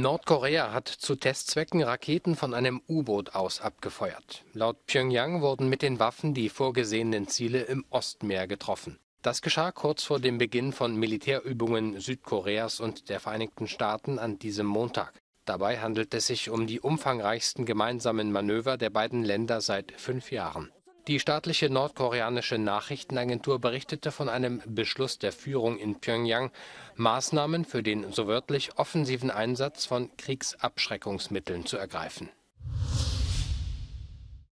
Nordkorea hat zu Testzwecken Raketen von einem U-Boot aus abgefeuert. Laut Pyongyang wurden mit den Waffen die vorgesehenen Ziele im Ostmeer getroffen. Das geschah kurz vor dem Beginn von Militärübungen Südkoreas und der Vereinigten Staaten an diesem Montag. Dabei handelt es sich um die umfangreichsten gemeinsamen Manöver der beiden Länder seit fünf Jahren. Die staatliche nordkoreanische Nachrichtenagentur berichtete von einem Beschluss der Führung in Pyongyang, Maßnahmen für den so wörtlich offensiven Einsatz von Kriegsabschreckungsmitteln zu ergreifen